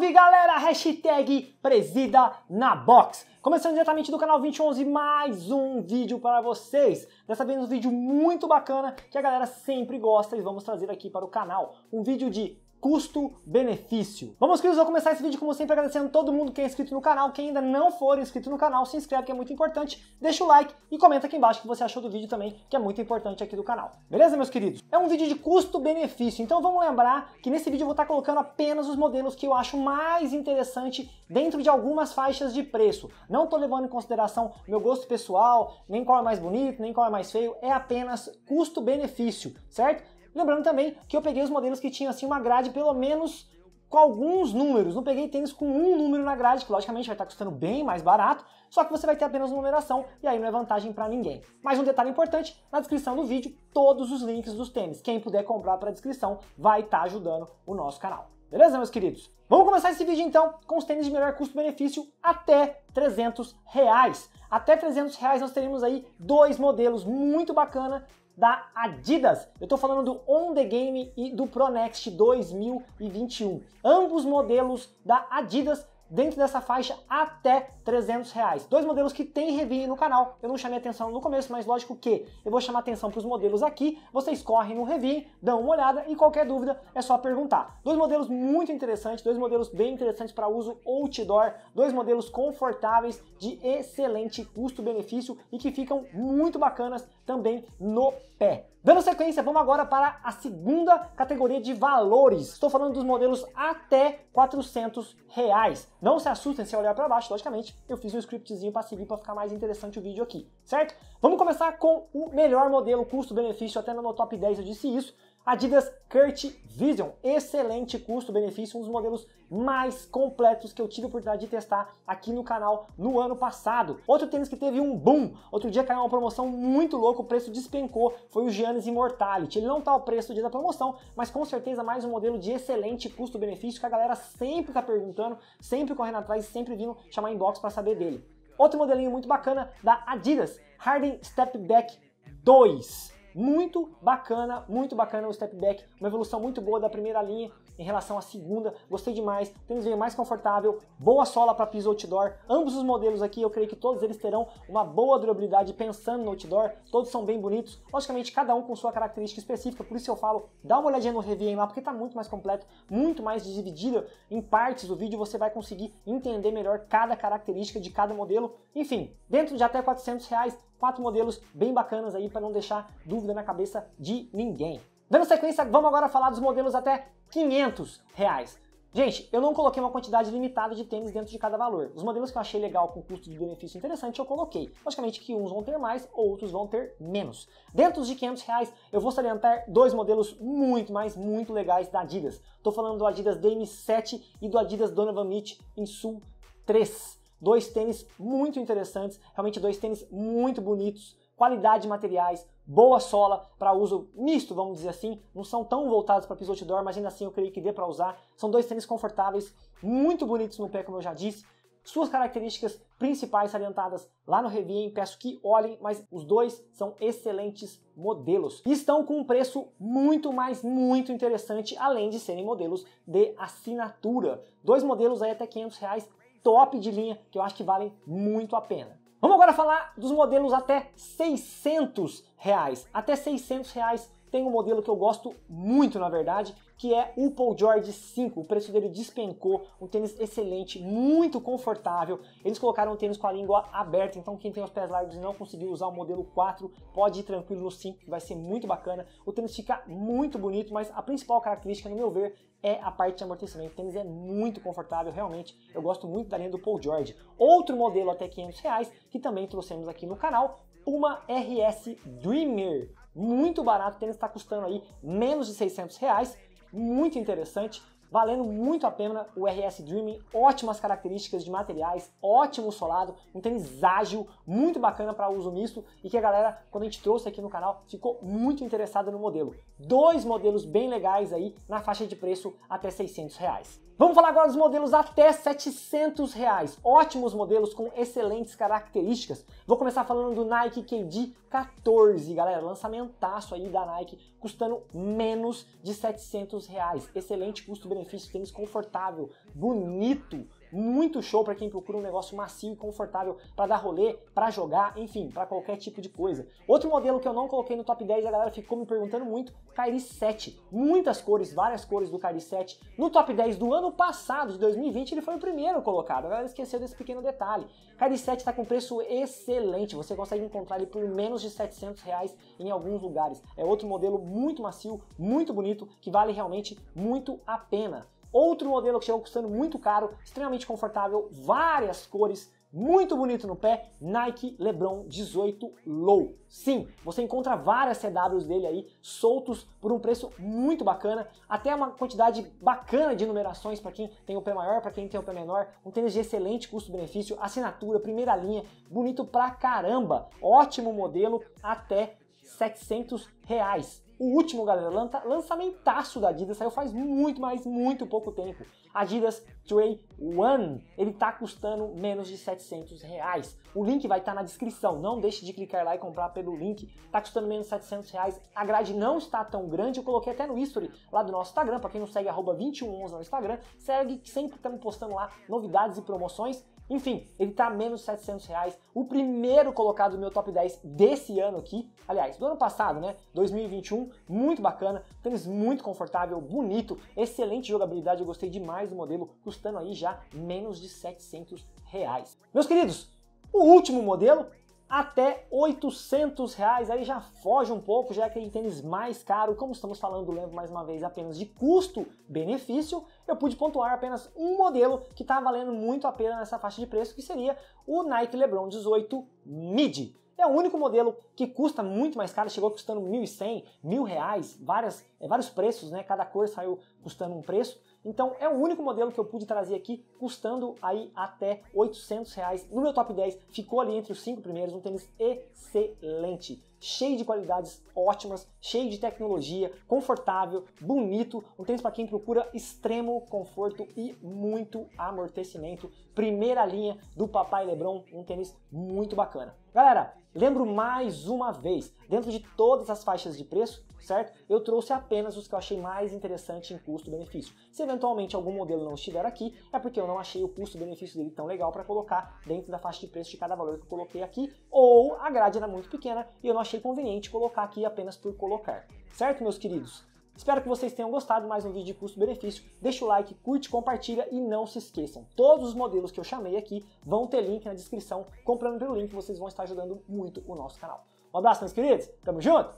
Salve galera, hashtag presida na box. Começando diretamente do canal 2011, mais um vídeo para vocês. Dessa vez um vídeo muito bacana que a galera sempre gosta e vamos trazer aqui para o canal. Um vídeo de custo-benefício. Vamos, queridos, vou começar esse vídeo como sempre agradecendo todo mundo que é inscrito no canal. Quem ainda não for inscrito no canal, se inscreve que é muito importante, deixa o like e comenta aqui embaixo o que você achou do vídeo também, que é muito importante aqui do canal. Beleza, meus queridos? É um vídeo de custo-benefício, então vamos lembrar que nesse vídeo eu vou estar colocando apenas os modelos que eu acho mais interessante dentro de algumas faixas de preço. Não estou levando em consideração meu gosto pessoal, nem qual é mais bonito, nem qual é mais feio, é apenas custo-benefício, certo? Lembrando também que eu peguei os modelos que tinham assim uma grade pelo menos com alguns números. Não peguei tênis com um número na grade, que logicamente vai estar custando bem mais barato, só que você vai ter apenas numeração e aí não é vantagem para ninguém. Mas um detalhe importante, na descrição do vídeo, todos os links dos tênis. Quem puder comprar para a descrição vai estar tá ajudando o nosso canal. Beleza, meus queridos? Vamos começar esse vídeo então com os tênis de melhor custo-benefício até 300 reais. Até 300 reais nós teremos aí dois modelos muito bacana da Adidas. Eu estou falando do On The Game e do Pro Next 2021. Ambos modelos da Adidas dentro dessa faixa até 300 reais. Dois modelos que tem review no canal. Eu não chamei atenção no começo, mas lógico que eu vou chamar atenção para os modelos aqui. Vocês correm no review, dão uma olhada e qualquer dúvida é só perguntar. Dois modelos muito interessantes, dois modelos bem interessantes para uso outdoor, dois modelos confortáveis de excelente custo-benefício e que ficam muito bacanas também no pé. Dando sequência, vamos agora para a segunda categoria de valores. Estou falando dos modelos até 400 reais. Não se assustem se olhar para baixo, logicamente, eu fiz um scriptzinho para seguir para ficar mais interessante o vídeo aqui, certo? Vamos começar com o melhor modelo custo-benefício, até no meu top 10 eu disse isso, Adidas Kurt Vision, excelente custo-benefício, um dos modelos mais completos que eu tive a oportunidade de testar aqui no canal no ano passado. Outro tênis que teve um boom, outro dia caiu uma promoção muito louca, o preço despencou, foi o Giannis Immortality. Ele não tá o preço do dia da promoção, mas com certeza mais um modelo de excelente custo-benefício que a galera sempre tá perguntando, sempre correndo atrás e sempre vindo chamar inbox para saber dele. Outro modelinho muito bacana da Adidas, Harden Step Back 2. Muito bacana, muito bacana o step back, uma evolução muito boa da primeira linha em relação à segunda. Gostei demais, tênis veio mais confortável, boa sola para piso outdoor. Ambos os modelos aqui, eu creio que todos eles terão uma boa durabilidade pensando no outdoor. Todos são bem bonitos, logicamente cada um com sua característica específica, por isso eu falo, dá uma olhadinha no review lá, porque tá muito mais completo, muito mais dividido em partes do vídeo, você vai conseguir entender melhor cada característica de cada modelo. Enfim, dentro de até 400 reais, quatro modelos bem bacanas aí para não deixar dúvida na cabeça de ninguém. Dando sequência, vamos agora falar dos modelos até 500 reais. Gente, eu não coloquei uma quantidade limitada de tênis dentro de cada valor. Os modelos que eu achei legal com custo de benefício interessante eu coloquei. Logicamente que uns vão ter mais, outros vão ter menos. Dentro de 500 reais, eu vou salientar dois modelos muito, mais muito legais da Adidas. Estou falando do Adidas DM7 e do Adidas Donovan Mitch em Sul 3. Dois tênis muito interessantes, realmente dois tênis muito bonitos, qualidade de materiais, boa sola para uso misto, vamos dizer assim. Não são tão voltados para piso outdoor, mas ainda assim eu creio que dê para usar. São dois tênis confortáveis, muito bonitos no pé, como eu já disse. Suas características principais salientadas lá no Revien, peço que olhem, mas os dois são excelentes modelos. E estão com um preço muito, mais muito interessante, além de serem modelos de assinatura. Dois modelos aí até 500 reais top de linha que eu acho que valem muito a pena. Vamos agora falar dos modelos até 600 reais. Até 600 reais tem um modelo que eu gosto muito, na verdade, que é o Paul George 5. O preço dele despencou, um tênis excelente, muito confortável. Eles colocaram o tênis com a língua aberta, então quem tem os pés largos e não conseguiu usar o modelo 4, pode ir tranquilo no 5, que vai ser muito bacana. O tênis fica muito bonito, mas a principal característica, no meu ver, é a parte de amortecimento. O tênis é muito confortável, realmente. Eu gosto muito da linha do Paul George. Outro modelo até 500 reais, que também trouxemos aqui no canal, uma RS Dreamer muito barato, o tênis está custando aí menos de 600 reais, muito interessante, valendo muito a pena o RS Dreaming, ótimas características de materiais, ótimo solado, um tênis ágil, muito bacana para uso misto e que a galera, quando a gente trouxe aqui no canal, ficou muito interessada no modelo. Dois modelos bem legais aí na faixa de preço até 600 reais. Vamos falar agora dos modelos até 700 reais. Ótimos modelos com excelentes características. Vou começar falando do Nike KD 14, galera, lançamentaço aí da Nike, custando menos de 700 reais. Excelente custo-benefício, tênis confortável, bonito, muito show para quem procura um negócio macio e confortável para dar rolê, para jogar, enfim, para qualquer tipo de coisa. Outro modelo que eu não coloquei no top 10, e a galera ficou me perguntando muito, Kairi 7. Muitas cores, várias cores do Kairi 7. No top 10 do ano passado, de 2020, ele foi o primeiro colocado. A galera esqueceu desse pequeno detalhe. Kairi 7 está com preço excelente, você consegue encontrar ele por menos de 700 reais em alguns lugares. É outro modelo muito macio, muito bonito, que vale realmente muito a pena. Outro modelo que chegou custando muito caro, extremamente confortável, várias cores, muito bonito no pé, Nike LeBron 18 Low. Sim, você encontra várias CWs dele aí soltos por um preço muito bacana, até uma quantidade bacana de numerações para quem tem o pé maior, para quem tem o pé menor, um tênis de excelente custo-benefício, assinatura, primeira linha, bonito pra caramba, ótimo modelo, até 700 reais. O último, galera, lança, lançamentaço da Adidas, saiu faz muito, mas muito pouco tempo. Adidas Tray One, ele tá custando menos de 700 reais. O link vai estar tá na descrição, não deixe de clicar lá e comprar pelo link. Tá custando menos de 700 reais, a grade não está tão grande, eu coloquei até no history lá do nosso Instagram, para quem não segue, arroba 2111 no Instagram, segue, sempre estamos postando lá novidades e promoções. Enfim, ele tá a menos 700 reais, o primeiro colocado do meu top 10 desse ano aqui, aliás, do ano passado, né, 2021, muito bacana, tênis muito confortável, bonito, excelente jogabilidade, eu gostei demais do modelo, custando aí já menos de 700 reais. Meus queridos, o último modelo até 800 reais, aí já foge um pouco, já é aquele tênis mais caro, como estamos falando, lembro mais uma vez, apenas de custo-benefício, eu pude pontuar apenas um modelo que está valendo muito a pena nessa faixa de preço, que seria o Nike LeBron 18 Mid é o único modelo que custa muito mais caro, chegou custando R$ 1.100, R$ reais, várias, é, vários preços, né? Cada cor saiu custando um preço. Então é o único modelo que eu pude trazer aqui, custando aí até 800 reais. No meu top 10 ficou ali entre os cinco primeiros, um tênis excelente, cheio de qualidades ótimas, cheio de tecnologia, confortável, bonito, um tênis para quem procura extremo conforto e muito amortecimento. Primeira linha do Papai Lebron, um tênis muito bacana. Galera, lembro mais uma vez, dentro de todas as faixas de preço, certo? Eu trouxe apenas os que eu achei mais interessante em custo-benefício. Se eventualmente algum modelo não estiver aqui, é porque eu não achei o custo-benefício dele tão legal para colocar dentro da faixa de preço de cada valor que eu coloquei aqui, ou a grade era muito pequena e eu não achei conveniente colocar aqui apenas por colocar. Certo, meus queridos? Espero que vocês tenham gostado mais um vídeo de custo-benefício. Deixa o like, curte, compartilha e não se esqueçam. Todos os modelos que eu chamei aqui vão ter link na descrição. Comprando pelo link, vocês vão estar ajudando muito o nosso canal. Um abraço, meus queridos. Tamo junto.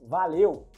Valeu!